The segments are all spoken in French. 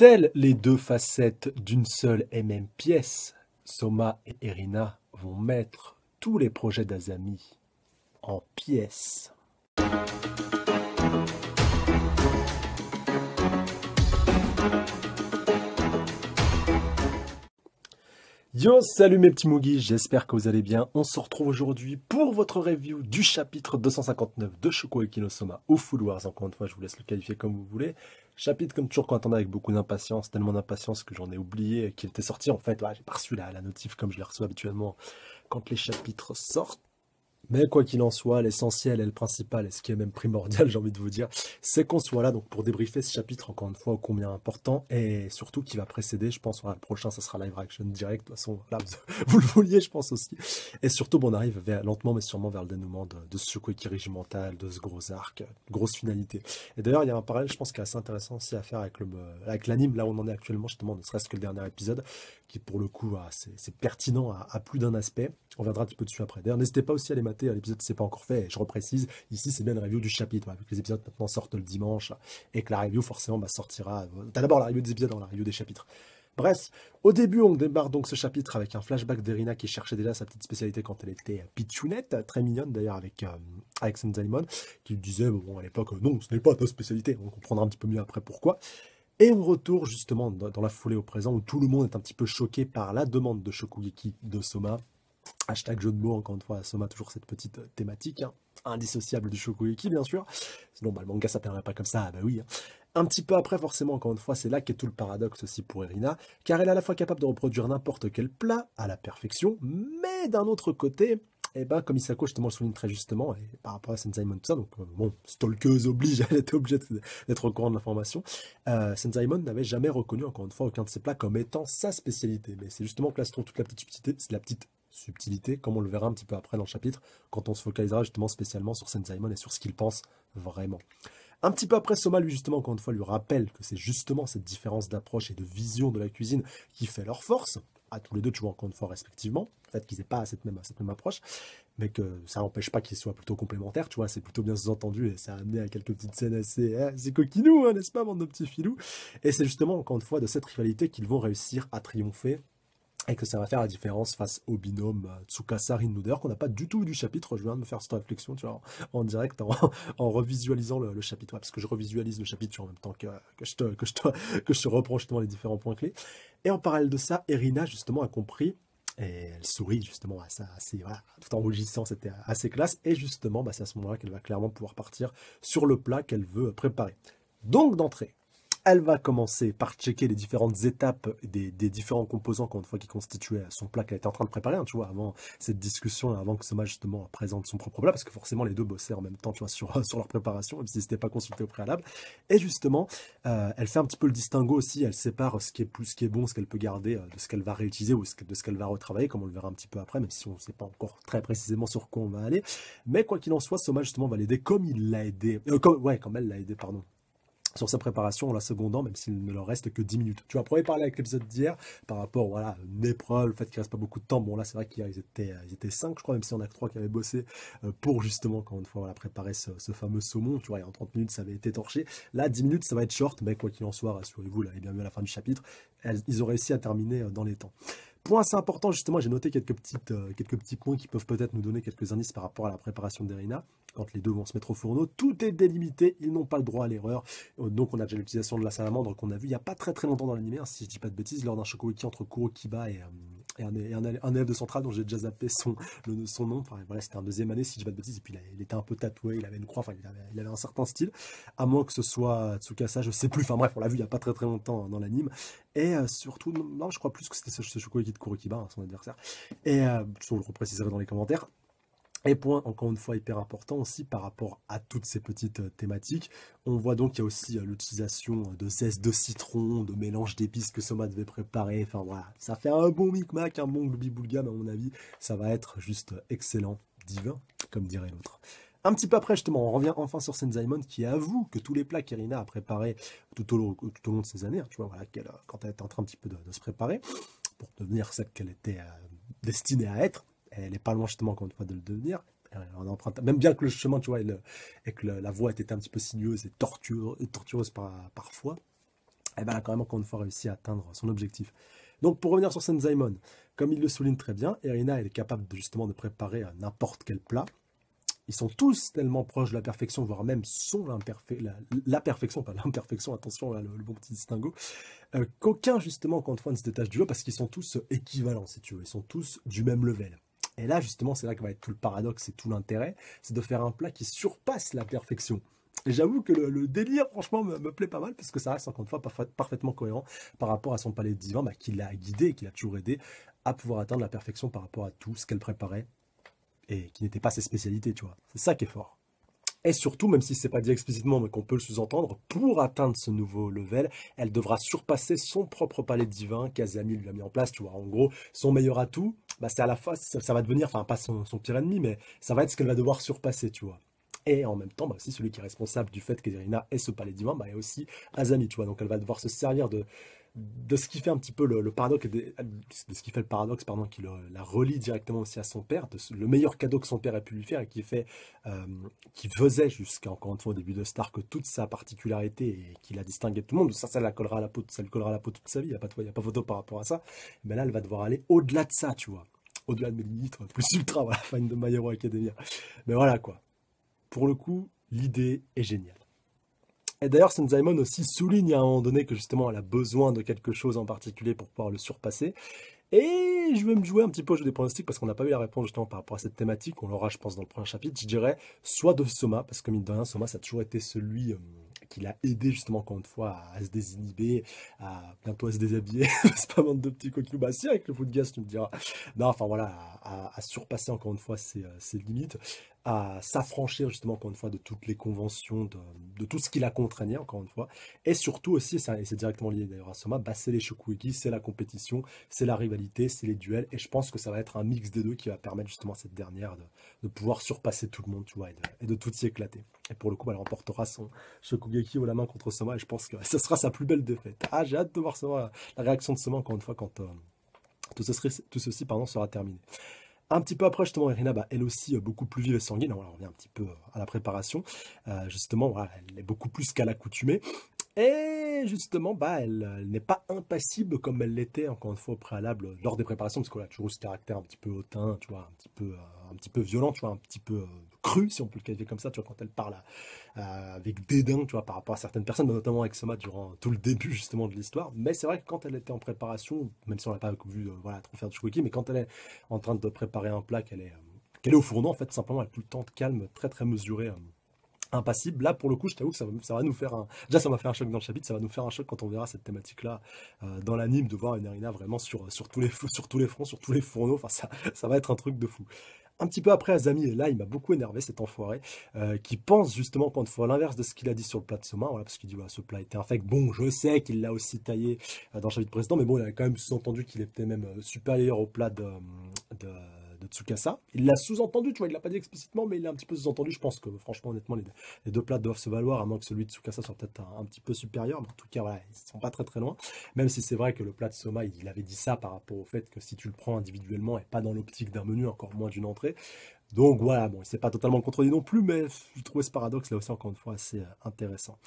Telles les deux facettes d'une seule et même pièce Soma et Erina vont mettre tous les projets d'Azami en pièces. Yo, salut mes petits Moogies, j'espère que vous allez bien. On se retrouve aujourd'hui pour votre review du chapitre 259 de Shoko Soma au Full Wars. Encore une fois, je vous laisse le qualifier comme vous voulez. Chapitre, comme toujours, qu'on attendait avec beaucoup d'impatience, tellement d'impatience que j'en ai oublié qu'il était sorti. En fait, j'ai pas reçu la, la notif comme je la reçois habituellement quand les chapitres sortent. Mais quoi qu'il en soit, l'essentiel et le principal, et ce qui est même primordial, j'ai envie de vous dire, c'est qu'on soit là donc pour débriefer ce chapitre, encore une fois, combien important, et surtout qui va précéder, je pense, le prochain, ça sera live action direct, de toute façon, là, vous, le vouliez, je pense aussi. Et surtout, on arrive lentement mais sûrement vers le dénouement de, ce quoi qui mental, de ce gros arc, grosse finalité. Et d'ailleurs, il y a un parallèle, je pense, qui est assez intéressant aussi à faire avec, le, avec l'anime, là où on en est actuellement, justement, ne serait-ce que le dernier épisode, qui pour le coup, ah, c'est, pertinent à, plus d'un aspect. On verra un petit peu dessus après. D'ailleurs, n'hésitez pas aussi à les l'épisode, c'est pas encore fait. Et je reprécise, ici, c'est bien une review du chapitre. Hein, vu que les épisodes maintenant sortent le dimanche et que la review, forcément, va bah, sortira. Euh, d'abord la review des épisodes hein, la review des chapitres. Bref, au début, on démarre donc ce chapitre avec un flashback d'Erina qui cherchait déjà sa petite spécialité quand elle était pitchounette, très mignonne d'ailleurs avec, euh, avec qui disait, bon, à l'époque, non, ce n'est pas ta spécialité, on comprendra un petit peu mieux après pourquoi. Et on retourne justement dans la foulée au présent où tout le monde est un petit peu choqué par la demande de Shokugeki de Soma Hashtag jeu de mots, encore une fois, Soma, toujours cette petite euh, thématique, hein. indissociable du qui, bien sûr. Sinon, bah, le manga s'appellerait pas comme ça, ah bah oui. Hein. Un petit peu après, forcément, encore une fois, c'est là qu'est tout le paradoxe aussi pour Irina, car elle est à la fois capable de reproduire n'importe quel plat à la perfection, mais d'un autre côté, et eh ben, comme Isako justement le souligne très justement, et par rapport à Senzaimon tout ça, donc euh, bon, stalkeuse oblige, elle était obligée d'être au courant de l'information, euh, Senzaimon n'avait jamais reconnu encore une fois aucun de ses plats comme étant sa spécialité, mais c'est justement que là se trouve toute la petite subtilité, c'est la petite subtilité, comme on le verra un petit peu après dans le chapitre, quand on se focalisera justement spécialement sur Saint-Simon et sur ce qu'il pense vraiment. Un petit peu après, Soma, lui, justement, encore une fois, lui rappelle que c'est justement cette différence d'approche et de vision de la cuisine qui fait leur force, à tous les deux, tu vois, encore une fois, respectivement. Le fait qu'ils n'aient pas cette même, cette même approche, mais que ça n'empêche pas qu'ils soient plutôt complémentaires, tu vois, c'est plutôt bien sous-entendu et ça a amené à quelques petites scènes assez, c'est coquinous, hein, n'est-ce pas, mon petit petits filous. Et c'est justement, encore une fois, de cette rivalité qu'ils vont réussir à triompher et que ça va faire la différence face au binôme euh, Tsukasa Rinuder, qu'on n'a pas du tout vu du chapitre, je viens de me faire cette réflexion tu vois, en direct en, revisualisant le, chapitre, parce que je revisualise le chapitre en même temps que, je te, que, je que reprends justement les différents points clés. Et en parallèle de ça, Erina justement a compris et elle sourit justement à ça, assez, tout en rougissant, c'était assez classe. Et justement, bah, c'est à ce moment-là qu'elle va clairement pouvoir partir sur le plat qu'elle veut préparer. Donc d'entrée, elle va commencer par checker les différentes étapes des, différents composants une fois qui constituaient son plat qu'elle était en train de préparer, hein, tu vois, avant cette discussion, avant que Soma justement présente son propre plat, parce que forcément les deux bossaient en même temps, tu vois, sur, sur leur préparation, même s'ils n'étaient pas consulté au préalable. Et justement, euh, elle fait un petit peu le distinguo aussi, elle sépare ce qui est plus, ce qui est bon, ce qu'elle peut garder, euh, de ce qu'elle va réutiliser ou de ce qu'elle va retravailler, comme on le verra un petit peu après, même si on ne sait pas encore très précisément sur quoi on va aller. Mais quoi qu'il en soit, Soma justement va l'aider comme il l'a aidé, euh, ouais, comme elle l'a aidé, pardon, sur sa préparation en la secondant, même s'il ne leur reste que 10 minutes. Tu vois, pourrais parler avec l'épisode d'hier par rapport, voilà, une le fait qu'il reste pas beaucoup de temps. Bon, là, c'est vrai qu'hier, ils étaient, ils 5, je crois, même si on a que 3 qui avaient bossé euh, pour justement, quand une fois, la préparer ce, fameux saumon. Tu vois, et en 30 minutes, ça avait été torché. Là, 10 minutes, ça va être short, mais quoi qu'il en soit, rassurez-vous, là, et bien vu à la fin du chapitre, ils ont réussi à terminer euh, dans les temps. Point assez important, justement, j'ai noté quelques, euh, quelques petits points qui peuvent peut-être nous donner quelques indices par rapport à la préparation d'Erina. Quand les deux vont se mettre au fourneau, tout est délimité, ils n'ont pas le droit à l'erreur. Euh, donc on a déjà l'utilisation de la salamandre qu'on a vu il n'y a pas très très longtemps dans l'anime, hein, si je dis pas de bêtises, lors d'un qui entre Kurokiba et, euh, et un, un, élève de Centrale dont j'ai déjà zappé son, son nom. Enfin, voilà, c'était un deuxième année, si je ne dis pas Et puis, il, était un peu tatoué, il avait une croix, enfin, il avait, avait, un certain style. À moins que ce soit Tsukasa, je ne sais plus. Enfin, bref, on l'a vu il n'y a pas très très longtemps dans l'anime. Et surtout, non, je crois plus que c'était ce, ce de Kurokiba, son adversaire. Et je le repréciserai dans les commentaires. Et point, encore une fois, hyper important aussi par rapport à toutes ces petites euh, thématiques. On voit donc qu'il y a aussi euh, l'utilisation euh, de zeste de citron, de mélange d'épices que Soma devait préparer. Enfin voilà, ça fait un bon micmac, un bon gloubi à mon avis. Ça va être juste excellent, divin, comme dirait l'autre. Un petit peu après, justement, on revient enfin sur Senzaimon qui avoue que tous les plats qu'Irina a préparés tout au, long, tout au long de ces années, hein, tu vois, voilà, quand elle était en train un petit peu de, se préparer pour devenir celle qu'elle était destinée à être, elle n'est pas loin justement encore une fois de le devenir. Euh, on emprunte, même bien que le chemin, tu vois, et, que la voie était un petit peu sinueuse et tortueuse, parfois, eh ben, elle a quand même encore une fois réussi à atteindre son objectif. Donc pour revenir sur Senzaimon, comme il le souligne très bien, Irina elle est capable justement de préparer euh, n'importe quel plat. Ils sont tous tellement proches de la perfection, voire même sont la, la, perfection, pas l'imperfection, attention hein, le, bon petit distinguo, euh, qu'aucun justement, quand on ne se détache du lot parce qu'ils sont tous équivalents, si tu veux, ils sont tous du même level. Et là, justement, c'est là que va être tout le paradoxe et tout l'intérêt, c'est de faire un plat qui surpasse la perfection. Et j'avoue que le, délire, franchement, me, plaît pas mal, parce que ça reste, encore une fois, parfaitement cohérent par rapport à son palais divin, bah, qui l'a guidé et qui l'a toujours aidé à pouvoir atteindre la perfection par rapport à tout ce qu'elle préparait et qui n'était pas ses spécialités, tu vois. C'est ça qui est fort. Et surtout, même si c'est pas dit explicitement, mais qu'on peut le sous-entendre, pour atteindre ce nouveau level, elle devra surpasser son propre palais divin qu'Azami lui a mis en place, tu vois. En gros, son meilleur atout, bah, c'est à la fois, ça, va devenir, enfin pas son, son, pire ennemi, mais ça va être ce qu'elle va devoir surpasser, tu vois. Et en même temps, bah aussi celui qui est responsable du fait que Irina ait ce palais divin, bah, est aussi Azami, tu vois. Donc elle va devoir se servir de, de ce qui fait un petit peu le, paradoxe, de, ce qui fait le paradoxe, pardon, qui la relie directement aussi à son père, de le meilleur cadeau que son père a pu lui faire et qui fait, euh, qui faisait jusqu'à encore une fois au début de Stark toute sa particularité et qui la distinguait de tout le monde. Ça, ça la collera à la peau, ça le collera à la peau toute sa vie. Il n'y a pas y a pas photo par rapport à ça. Mais là, elle va devoir aller au-delà de ça, tu vois. Au-delà de mes limites, plus ultra, voilà, fan de My Hero Academia. Mais voilà quoi. Pour le coup, l'idée est géniale. Et d'ailleurs, Sun aussi souligne à un moment donné que justement elle a besoin de quelque chose en particulier pour pouvoir le surpasser. Et je vais me jouer un petit peu au jeu des pronostics parce qu'on n'a pas eu la réponse justement par rapport à cette thématique. On l'aura, je pense, dans le prochain chapitre. Je dirais soit de Soma, parce que mine de rien, Soma, ça a toujours été celui euh, qui l'a aidé justement, encore une fois, à, se désinhiber, à bientôt à se déshabiller. C'est pas de petits coquilles. Bah si, avec le foot gas, tu me diras. Non, enfin voilà, à, surpasser encore une fois ses euh, limites à s'affranchir justement encore une fois de toutes les conventions, de, tout ce qui la contraignait encore une fois, et surtout aussi, et c'est directement lié d'ailleurs à Soma, bah, c'est les Shokugeki, c'est la compétition, c'est la rivalité, c'est les duels, et je pense que ça va être un mix des deux qui va permettre justement à cette dernière de, pouvoir surpasser tout le monde, tu vois, et de, tout y éclater. Et pour le coup, bah, elle remportera son Shokugeki ou la main contre Soma, et je pense que ce sera sa plus belle défaite. Ah, j'ai hâte de voir la réaction de Soma encore une fois quand... Euh, tout, ceci, tout ceci pardon, sera terminé. Un petit peu après, justement, Irina, bah, elle aussi euh, beaucoup plus vive et sanguine. Alors, on revient un petit peu euh, à la préparation. Euh, justement, elle est beaucoup plus qu'à l'accoutumée. Et justement, bah, elle, n'est pas impassible comme elle l'était, encore une fois, au préalable, lors des préparations, parce qu'on a toujours ce caractère un petit peu hautain, tu vois, un petit peu un petit peu violent, tu vois, un petit peu euh, cru, si on peut le qualifier comme ça, tu vois, quand elle parle avec dédain, tu vois, par rapport à certaines personnes, bah, notamment avec Soma durant tout le début justement de l'histoire. Mais c'est vrai que quand elle était en préparation, même si on l'a pas vu, euh, voilà, trop faire du shikoki, mais quand elle est en train de préparer un plat, qu'elle est, euh, qu'elle est au fourneau, en fait, simplement, elle est tout le temps calme, très très mesurée impassible. Là, pour le coup, je t'avoue que ça va, nous faire un. Déjà, ça va faire un choc dans le chapitre, ça va nous faire un choc quand on verra cette thématique-là dans l'anime, de voir une arena vraiment sur, sur, tous les, sur tous les fronts, sur tous les fourneaux. Enfin, ça, ça va être un truc de fou un petit peu après Azami, là il m'a beaucoup énervé cet enfoiré, euh, qui pense justement quand fois l'inverse de ce qu'il a dit sur le plat de Soma, voilà, parce qu'il dit voilà, ce plat était fait bon je sais qu'il l'a aussi taillé euh, dans le de président, mais bon il a quand même sous-entendu qu'il était même euh, supérieur au plat de de Tsukasa. Il l'a sous-entendu, tu vois, il l'a pas dit explicitement, mais il l'a un petit peu sous-entendu. Je pense que, franchement, honnêtement, les, deux plats doivent se valoir, à moins que celui de Tsukasa soit peut-être un, petit peu supérieur. en tout cas, voilà, ils sont pas très très loin. Même si c'est vrai que le plat de Soma, il, avait dit ça par rapport au fait que si tu le prends individuellement et pas dans l'optique d'un menu, encore moins d'une entrée, donc voilà, bon, il s'est pas totalement contredit non plus, mais je trouvais ce paradoxe là aussi encore une fois assez euh, intéressant.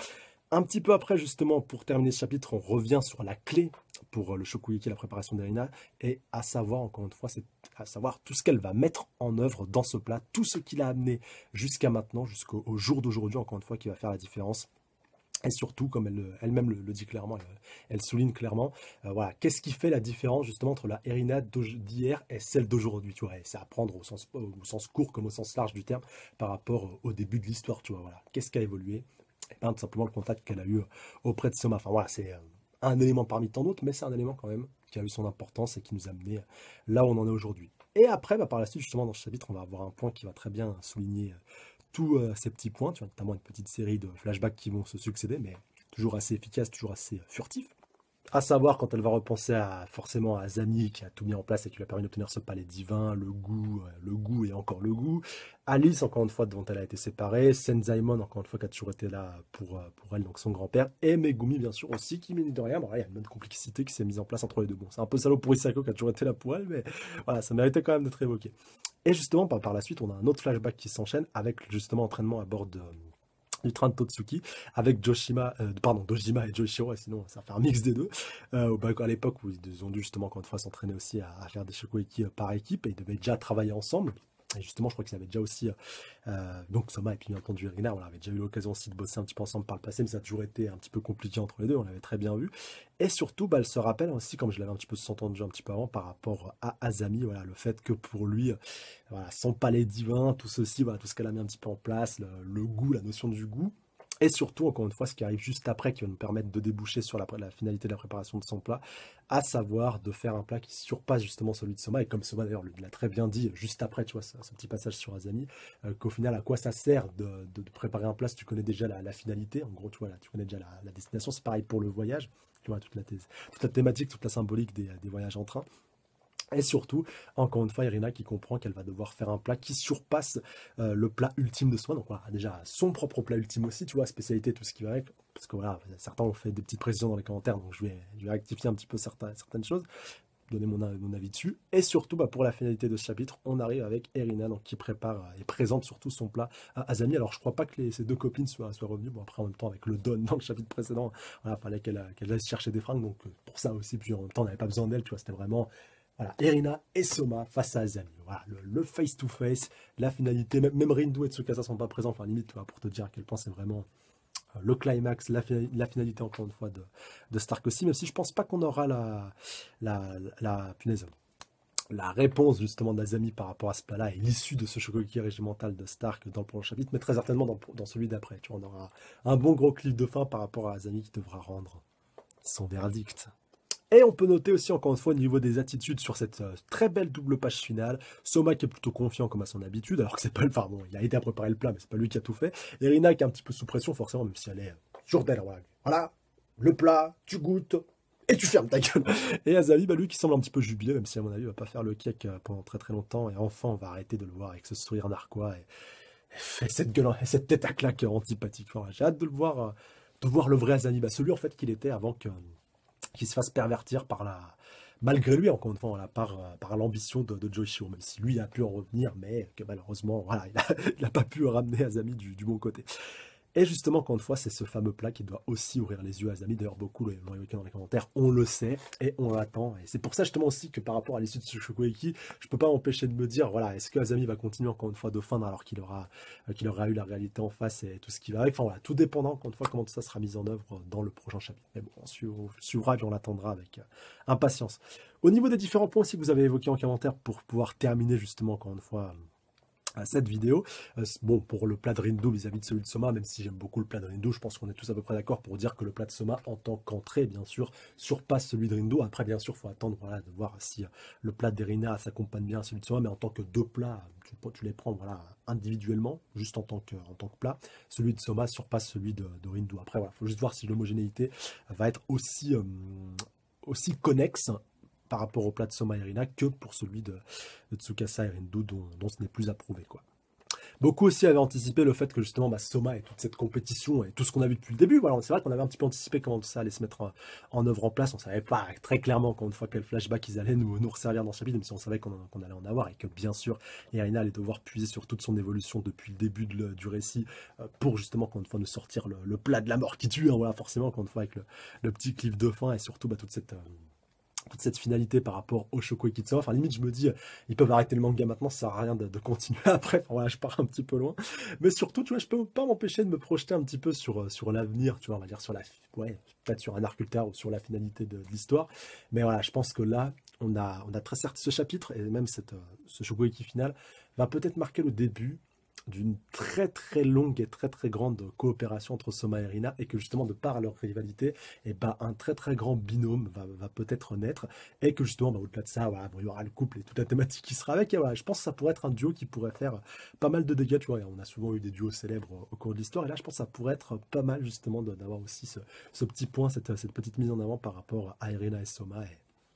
Un petit peu après, justement, pour terminer ce chapitre, on revient sur la clé pour euh, le est la préparation d'Alina, et à savoir, encore une fois, c'est à savoir tout ce qu'elle va mettre en œuvre dans ce plat, tout ce qu'il a amené jusqu'à maintenant, jusqu'au jour d'aujourd'hui, encore une fois, qui va faire la différence. Et surtout, comme elle, euh, elle-même le, dit clairement, elle, euh, souligne clairement, voilà, qu'est-ce qui fait la différence justement entre la Erina d'hier et celle d'aujourd'hui, tu vois, c'est à prendre au sens, au sens court comme au sens large du terme par rapport au début de l'histoire, tu vois, voilà, qu'est-ce qui a évolué, et tout simplement le contact qu'elle a eu euh, auprès de Soma. Enfin voilà, c'est euh, un élément parmi tant d'autres, mais c'est un élément quand même qui a eu son importance et qui nous a mené euh, là où on en est aujourd'hui. Et après, bah, par la suite, justement, dans ce chapitre, on va avoir un point qui va très bien souligner tous ces petits points. Tu notamment une petite série de flashbacks qui vont se succéder, mais toujours assez efficace, toujours assez furtif. À savoir quand elle va repenser à, forcément à Zami qui a tout mis en place et qui lui a permis d'obtenir ce palais divin, le goût, euh, le goût et encore le goût. Alice, encore une fois, dont elle a été séparée. Senzaimon, encore une fois, qui a toujours été là pour, euh, pour elle, donc son grand-père. Et Megumi, bien sûr, aussi, qui, mine de rien, il y a une bonne complicité qui s'est mise en place entre les deux. Bon, c'est un peu salaud pour Isako qui a toujours été là pour elle, mais voilà, ça méritait quand même d'être évoqué. Et justement, par, par la suite, on a un autre flashback qui s'enchaîne avec justement entraînement à bord de du train de Totsuki avec Joshima, euh, pardon, Dojima et Joshiro, sinon ça fait un mix des deux. Euh, à l'époque où ils ont dû justement encore une fois s'entraîner aussi à, faire des shokoiki euh, par équipe et ils devaient déjà travailler ensemble. Et justement, je crois qu'il avait déjà aussi, euh, donc Soma et puis bien entendu Irina, on avait déjà eu l'occasion aussi de bosser un petit peu ensemble par le passé, mais ça a toujours été un petit peu compliqué entre les deux, on l'avait très bien vu. Et surtout, bah, elle se rappelle aussi, comme je l'avais un petit peu entendu un petit peu avant, par rapport à Azami, voilà, le fait que pour lui, voilà, son palais divin, tout ceci, voilà, tout ce qu'elle a mis un petit peu en place, le goût, la notion du goût, et surtout, encore une fois, ce qui arrive juste après, qui va nous permettre de déboucher sur la, finalité de la préparation de son plat, à savoir de faire un plat qui surpasse justement celui de Soma. Et comme Soma, d'ailleurs, l'a très bien dit juste après, tu vois, ce, petit passage sur Azami, euh, qu'au final, à quoi ça sert de, préparer un plat si tu connais déjà la, finalité En gros, tu vois, là, tu connais déjà la, destination. C'est pareil pour le voyage, tu vois, toute la, thèse, toute la thématique, toute la symbolique des voyages en train. Et surtout, encore une fois, Irina qui comprend qu'elle va devoir faire un plat qui surpasse euh, le plat ultime de soi. Donc voilà, déjà son propre plat ultime aussi, tu vois, spécialité, tout ce qui va avec. Parce que voilà, certains ont fait des petites précisions dans les commentaires, donc je vais, je rectifier un petit peu certains, certaines choses donner mon, mon, avis dessus. Et surtout, bah, pour la finalité de ce chapitre, on arrive avec Irina donc, qui prépare euh, et présente surtout son plat à Azami. Alors, je crois pas que les, ces deux copines soient, soient revenues. Bon, après, en même temps, avec le Don dans le chapitre précédent, il fallait qu'elle euh, qu aille chercher des fringues. Donc, pour ça aussi, puis en même temps, on n'avait pas besoin d'elle, tu vois. C'était vraiment voilà, Irina et Soma face à Azami. Voilà, le face-to-face, la finalité. Même, même et Tsukasa sont pas présents, enfin limite, pour te dire à quel point c'est vraiment euh, le climax, la, finalité encore une fois de, Stark aussi, même si je pense pas qu'on aura la, la, punaise, la réponse justement d'Azami par rapport à ce pas là et l'issue de ce chocolatier régimental de Stark dans le prochain chapitre, mais très certainement dans, celui d'après. Tu vois, on aura un bon gros clip de fin par rapport à Azami qui devra rendre son verdict. Et on peut noter aussi encore une fois au niveau des attitudes sur cette euh, très belle double page finale, Soma qui est plutôt confiant comme à son habitude, alors que c'est pas le, enfin il a aidé à préparer le plat, mais c'est pas lui qui a tout fait. Et Rina qui est un petit peu sous pression forcément, même si elle est euh, toujours belle, Voilà. le plat, tu goûtes, et tu fermes ta gueule. Et Azami, bah lui qui semble un petit peu jubilé, même si à mon avis, il va pas faire le cake euh, pendant très très longtemps. Et enfin, on va arrêter de le voir avec ce sourire narquois et, cette tête à claque antipathique. J'ai hâte de le voir, de voir le vrai Azami, bah, celui en fait qu'il était avant que, qu'il se fasse pervertir par la, malgré lui, en une fois, euh, par, l'ambition de, de même si lui a pu en revenir, mais que malheureusement, voilà, il n'a pas pu ramener Azami du bon côté. Et justement, encore une fois, c'est ce fameux plat qui doit aussi ouvrir les yeux à Zami. D'ailleurs, beaucoup l'ont évoqué dans les commentaires. On le sait et on l'attend. Et c'est pour ça justement aussi que par rapport à l'issue de ce je peux pas m'empêcher de me dire, voilà, est-ce que Azami va continuer encore une fois de feindre alors qu'il aura, euh, qu'il aura eu la réalité en face et tout ce qui va avec. Enfin voilà, tout dépendant encore une fois comment tout ça sera mis en œuvre dans le prochain chapitre. Mais bon, on suivra et on l'attendra avec euh, impatience. Au niveau des différents points aussi que vous avez évoqués en commentaire pour pouvoir terminer justement encore une fois cette vidéo. Euh, bon, pour le plat de Rindou vis-à-vis de celui de Soma, même si j'aime beaucoup le plat de Rindou, je pense qu'on est tous à peu près d'accord pour dire que le plat de Soma, en tant qu'entrée, bien sûr, surpasse celui de Rindou. Après, bien sûr, faut attendre de voir si euh, le plat d'Erina s'accompagne bien à celui de Soma, mais en tant que deux plats, tu, les prends individuellement, juste en tant, que, tant que plat, celui de Soma surpasse celui de, de Après, il faut juste voir si l'homogénéité va être aussi, euh, aussi connexe par rapport au plat de Soma Irina que pour celui de, Tsukasa et dont, dont ce n'est plus approuvé. Quoi. Beaucoup aussi avaient anticipé le fait que justement bah, Soma et toute cette compétition et tout ce qu'on a vu depuis le début, voilà, c'est vrai qu'on avait un petit peu anticipé comment ça allait se mettre en, œuvre en place. On ne savait pas très clairement, encore une fois, quel flashback ils allaient nous, nous resservir dans ce chapitre, même si on savait qu'on allait en avoir et que bien sûr, Irina allait devoir puiser sur toute son évolution depuis le début du récit euh, pour justement, encore une fois, nous sortir le, plat de la mort qui tue. Hein, voilà, forcément, encore une fois, avec le, petit cliff de fin et surtout bah, toute cette. Euh, cette finalité par rapport au Shoko et Enfin, limite, je me dis, euh, ils peuvent arrêter le manga maintenant, ça sert à rien de, continuer après. Enfin, voilà, je pars un petit peu loin. Mais surtout, tu vois, je peux pas m'empêcher de me projeter un petit peu sur, euh, sur l'avenir, tu vois, on va dire sur la, ouais, peut-être sur un arc ultérieur ou sur la finalité de, l'histoire. Mais voilà, je pense que là, on a, on a très certes ce chapitre et même cette, euh, ce Shoko final va peut-être marquer le début d'une très très longue et très très grande coopération entre Soma et Irina, et que justement de par leur rivalité et eh ben, un très très grand binôme va, peut-être naître et que justement bah, au-delà de ça il y aura le couple et toute la thématique qui sera avec et je pense que ça pourrait être un duo qui pourrait faire pas mal de dégâts tu vois on a souvent eu des duos célèbres au cours de l'histoire et là je pense que ça pourrait être pas mal justement d'avoir aussi ce, petit point cette, petite mise en avant par rapport à Irina et Soma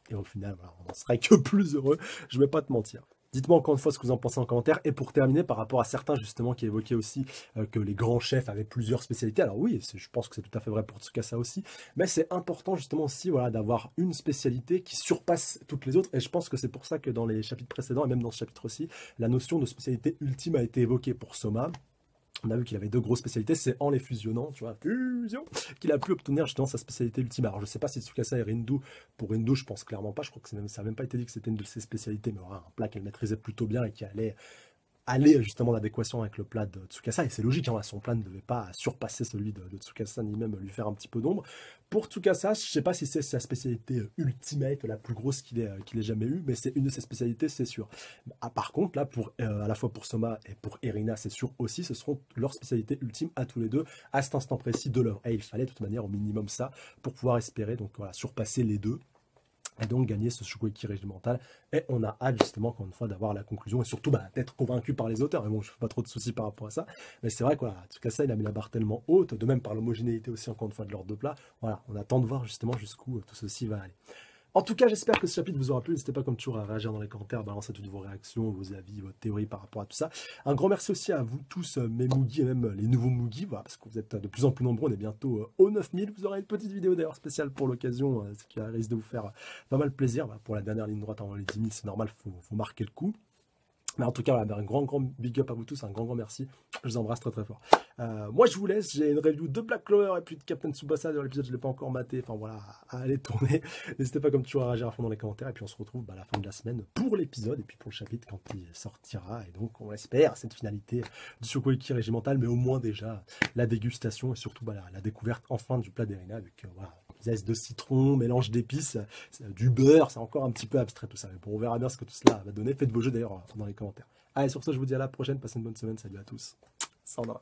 et, au final on ne serait que plus heureux je vais pas te mentir Dites-moi encore une fois ce que vous en pensez en commentaire. Et pour terminer, par rapport à certains justement qui évoquaient aussi euh, que les grands chefs avaient plusieurs spécialités. Alors oui, je pense que c'est tout à fait vrai pour Tsukasa aussi. Mais c'est important justement aussi voilà, d'avoir une spécialité qui surpasse toutes les autres. Et je pense que c'est pour ça que dans les chapitres précédents, et même dans ce chapitre aussi, la notion de spécialité ultime a été évoquée pour Soma, on a vu qu'il avait deux grosses spécialités, c'est en les fusionnant, tu vois, fusion, qu'il a pu obtenir justement sa spécialité ultime. Alors je sais pas si Tsukasa et Rindu, pour Rindo, je pense clairement pas, je crois que ça n'a même pas été dit que c'était une de ses spécialités, mais voilà, un plat qu'elle maîtrisait plutôt bien et qui allait aller justement en adéquation avec le plat de Tsukasa, et c'est logique, hein, son plat ne devait pas surpasser celui de, Tsukasa, ni même lui faire un petit peu d'ombre. Pour Tsukasa, je ne sais pas si c'est sa spécialité euh, ultimate, la plus grosse qu'il ait, euh, ait, jamais eue, mais c'est une de ses spécialités, c'est sûr. Ah, par contre, là, pour, euh, à la fois pour Soma et pour Erina, c'est sûr aussi, ce seront leurs spécialités ultimes à tous les deux, à cet instant précis de l'heure Et il fallait de toute manière au minimum ça, pour pouvoir espérer donc voilà, surpasser les deux, et donc gagner ce du régimental. Et on a hâte justement, encore une fois, d'avoir la conclusion et surtout bah, d'être convaincu par les auteurs. Mais bon, je ne fais pas trop de soucis par rapport à ça. Mais c'est vrai quoi tout cas, ça, il a mis la barre tellement haute, de même par l'homogénéité aussi, encore une fois, de l'ordre de plat. Voilà, on attend de voir justement jusqu'où euh, tout ceci va aller. En tout cas, j'espère que ce chapitre vous aura plu. N'hésitez pas, comme toujours, à réagir dans les commentaires, à balancer toutes vos réactions, vos avis, vos théories par rapport à tout ça. Un grand merci aussi à vous tous, euh, mes Moogies et même euh, les nouveaux Moogies, voilà, parce que vous êtes euh, de plus en plus nombreux. On est bientôt aux 9000. Vous aurez une petite vidéo d'ailleurs spéciale pour l'occasion, ce qui risque de vous faire pas mal plaisir. pour la dernière ligne droite avant les 10 000, c'est normal, faut, faut marquer le coup. Mais en tout cas, un grand, grand big up à vous tous, un grand, grand merci. Je vous embrasse très, très fort. Euh, moi, je vous laisse. J'ai une review de Black Clover et puis de Captain Tsubasa. Dans l'épisode, je ne l'ai pas encore maté. Enfin, voilà, allez tourner. N'hésitez pas, comme toujours, à réagir à fond dans les commentaires. Et puis, on se retrouve bah, à la fin de la semaine pour l'épisode et puis pour le chapitre quand il sortira. Et donc, on espère cette finalité du Shokoiki régimental, mais au moins déjà la dégustation et surtout bah, la, découverte enfin du plat d'Erina avec euh, voilà, zeste de citron, mélange d'épices, euh, du beurre, c'est encore un petit peu abstrait tout ça. Mais on verra bien ce que tout cela va donner. Faites vos jeux d'ailleurs dans les commentaires. Allez, sur ce, je vous dis à la prochaine. Passez une bonne semaine. Salut à tous. Sandra.